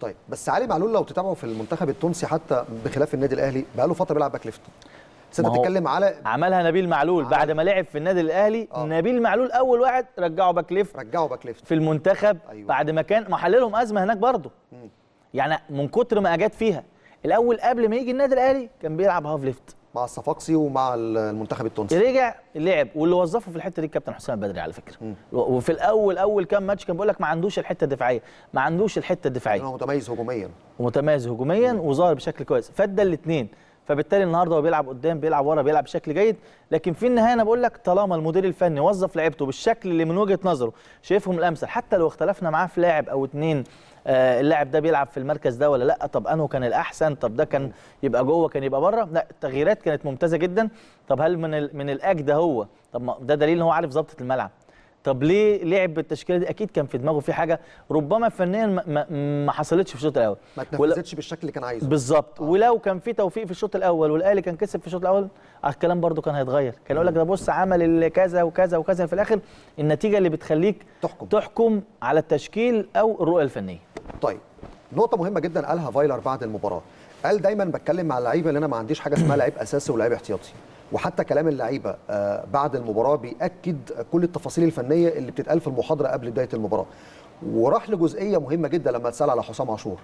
طيب بس علي معلول لو تتابعه في المنتخب التونسي حتى بخلاف النادي الاهلي بقى له فتره بيلعب باك ليفت بس انت بتتكلم على عملها نبيل معلول عمل. بعد ما لعب في النادي الاهلي آه. نبيل معلول اول واحد رجعه باك ليفت رجعه باك ليفت في المنتخب أيوة. بعد ما كان محللهم ازمه هناك برضه يعني من كتر ما اجاد فيها الاول قبل ما يجي النادي الاهلي كان بيلعب هاف ليفت مع الصفاقسي ومع المنتخب التونسي رجع لعب واللي وظفه في الحته دي الكابتن حسام بدري على فكره م. وفي الاول اول كام ماتش كان بيقول لك ما عندوش الحته الدفاعيه ما عندوش الحته الدفاعيه هو متميز هجوميا ومتميز هجوميا وظاهر بشكل كويس فادى الاثنين فبالتالي النهارده هو بيلعب قدام بيلعب ورا بيلعب بشكل جيد لكن في النهايه انا بقول لك طالما المدير الفني وظف لعيبته بالشكل اللي من وجهه نظره شايفهم الامثل حتى لو اختلفنا معاه في لاعب او اتنين آه، اللاعب ده بيلعب في المركز ده ولا لا طب انه كان الاحسن طب ده كان يبقى جوه كان يبقى بره لا التغييرات كانت ممتازه جدا طب هل من من الاجدى هو طب ده دليل ان هو عارف ظبطه الملعب طب ليه لعب بالتشكيله دي اكيد كان في دماغه في حاجه ربما فنيا ما, ما حصلتش في الشوط الاول ما اتنفذتش ولا... بالشكل اللي كان عايزه بالظبط آه. ولو كان في توفيق في الشوط الاول والاهلي كان كسب في الشوط الاول آه، الكلام برده كان هيتغير كان يقول لك ده بص عمل كذا وكذا وكذا في الاخر النتيجه اللي بتخليك تحكم تحكم على التشكيل او الرؤيه الفنيه طيب نقطه مهمه جدا قالها فايلر بعد المباراه قال دايما بتكلم مع اللعيبه ان انا ما عنديش حاجه اسمها لعيب اساسي ولاعيب احتياطي وحتى كلام اللعيبه آه، بعد المباراه بياكد كل التفاصيل الفنيه اللي بتتقال في المحاضره قبل بدايه المباراه وراح لجزئيه مهمه جدا لما اتسال على حسام عاشور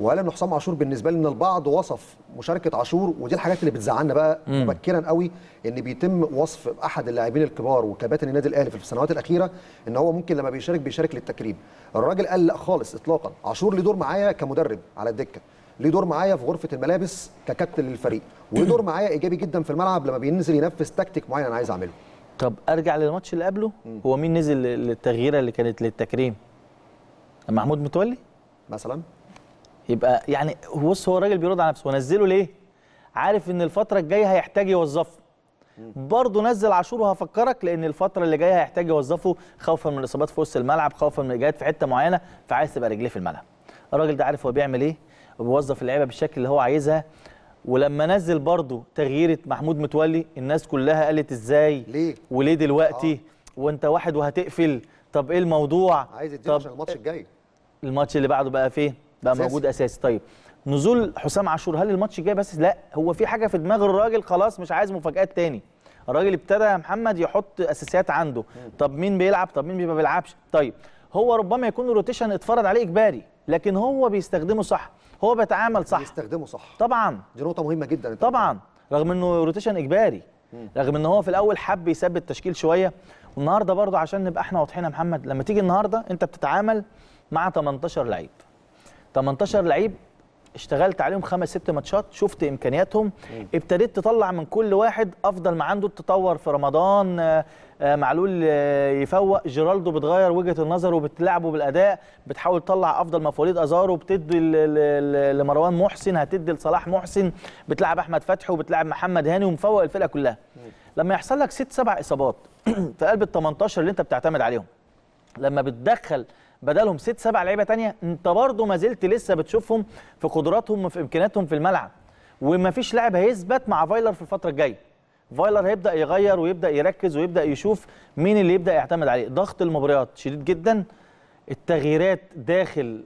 وقال ان حسام عاشور بالنسبه لي ان البعض وصف مشاركه عاشور ودي الحاجات اللي بتزعلنا بقى مبكرا قوي ان بيتم وصف احد اللاعبين الكبار وكباتن النادي الاهلي في السنوات الاخيره ان هو ممكن لما بيشارك بيشارك للتكريم الراجل قال لا خالص اطلاقا عاشور له دور معايا كمدرب على الدكه ليه دور معايا في غرفه الملابس ككابتن للفريق وليه دور معايا ايجابي جدا في الملعب لما بينزل ينفذ تكتيك معين انا عايز اعمله طب ارجع للماتش اللي قبله هو مين نزل للتغييره اللي كانت للتكريم محمود متولي مثلا يبقى يعني بص هو الراجل بيرد على نفسه ونزله ليه عارف ان الفتره الجايه هيحتاج يوظفه برضه نزل عاشور وهفكرك لان الفتره اللي جايه هيحتاج يوظفه خوفا من الاصابات في وسط الملعب خوفا من الاجهاد في حته معينه فعايز تبقى رجليه في الملعب الراجل ده عارف هو بيعمل ايه وبيوظف اللعيبه بالشكل اللي هو عايزها ولما نزل برضه تغييره محمود متولي الناس كلها قالت ازاي ليه وليه دلوقتي آه. وانت واحد وهتقفل طب ايه الموضوع عايز يديله عشان الماتش إيه؟ الجاي الماتش اللي بعده بقى فين بقى أساسي. موجود اساسي طيب نزول حسام عاشور هل الماتش الجاي بس لا هو في حاجه في دماغ الراجل خلاص مش عايز مفاجآت تاني الراجل ابتدى يا محمد يحط اساسيات عنده طب مين بيلعب طب مين ما بيلعبش طيب هو ربما يكون الروتيشن اتفرض عليه اجباري لكن هو بيستخدمه صح هو بيتعامل صح بيستخدمه صح طبعا دي نقطه مهمه جدا طبعا رغم انه روتيشن اجباري رغم ان هو في الاول حب يثبت تشكيل شويه والنهارده برضه عشان نبقى احنا واضحين يا محمد لما تيجي النهارده انت بتتعامل مع 18 لعيب 18 لعيب اشتغلت عليهم خمس ست ماتشات شفت امكانياتهم ابتديت تطلع من كل واحد افضل ما عنده تطور في رمضان آه، آه، معلول آه، يفوق جيرالدو بتغير وجهه النظر وبتلعبه بالاداء بتحاول تطلع افضل ما ازارو بتدي لمروان محسن هتدي لصلاح محسن بتلعب احمد فتحي وبتلعب محمد هاني ومفوق الفرقه كلها لما يحصل لك ست سبع اصابات في قلب ال 18 اللي انت بتعتمد عليهم لما بتدخل بدلهم ست سبع لعيبه تانية انت برضه ما زلت لسه بتشوفهم في قدراتهم في امكانياتهم في الملعب وما فيش لاعب هيثبت مع فايلر في الفتره الجايه فايلر هيبدا يغير ويبدا يركز ويبدا يشوف مين اللي يبدا يعتمد عليه ضغط المباريات شديد جدا التغييرات داخل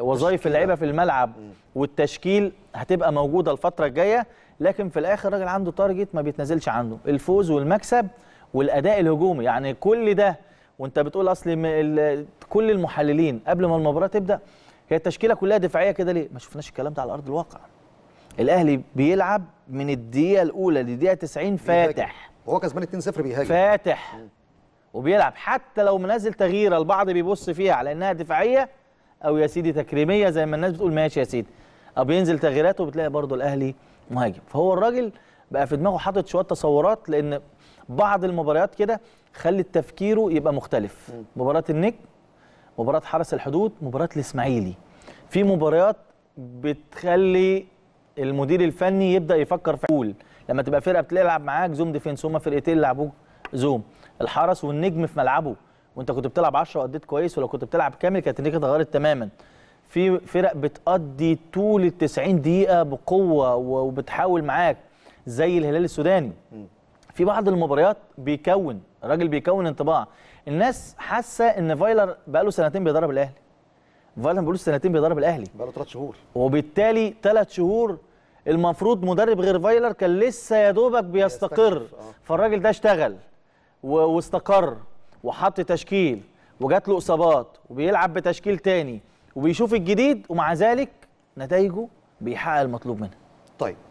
وظائف اللعيبه في الملعب والتشكيل هتبقى موجوده الفتره الجايه لكن في الاخر الراجل عنده تارجت ما بيتنازلش عنه الفوز والمكسب والاداء الهجومي يعني كل ده وانت بتقول اصل كل المحللين قبل ما المباراه تبدا هي التشكيله كلها دفاعيه كده ليه؟ ما شفناش الكلام ده على ارض الواقع. الاهلي بيلعب من الدقيقه الاولى للدقيقه 90 فاتح وهو كسبان 2-0 بيهاجم فاتح وبيلعب حتى لو منزل تغييره البعض بيبص فيها على انها دفاعيه او يا سيدي تكريميه زي ما الناس بتقول ماشي يا سيدي او بينزل تغييراته وبتلاقي برضه الاهلي مهاجم فهو الراجل بقى في دماغه حاطط شويه تصورات لان بعض المباريات كده خلت تفكيره يبقى مختلف مباراه النجم مباراه حرس الحدود مباراه الاسماعيلي في مباريات بتخلي المدير الفني يبدا يفكر في حلول لما تبقى فرقه بتلعب معاك زوم ديفينس هما فرقتين لعبوك زوم الحرس والنجم في ملعبه وانت كنت بتلعب 10 واديت كويس ولو كنت بتلعب كامل كانت النتيجه اتغيرت تماما في فرق بتقضي طول ال 90 دقيقه بقوه وبتحاول معاك زي الهلال السوداني في بعض المباريات بيكون الراجل بيكون انطباع الناس حاسه ان فايلر بقاله سنتين بيدرب الاهلي فايلر بقاله سنتين بيدرب الاهلي بقاله ثلاث شهور وبالتالي ثلاث شهور المفروض مدرب غير فايلر كان لسه يا دوبك بيستقر آه. فالراجل ده اشتغل واستقر وحط تشكيل وجات له اصابات وبيلعب بتشكيل تاني وبيشوف الجديد ومع ذلك نتائجه بيحقق المطلوب منها. طيب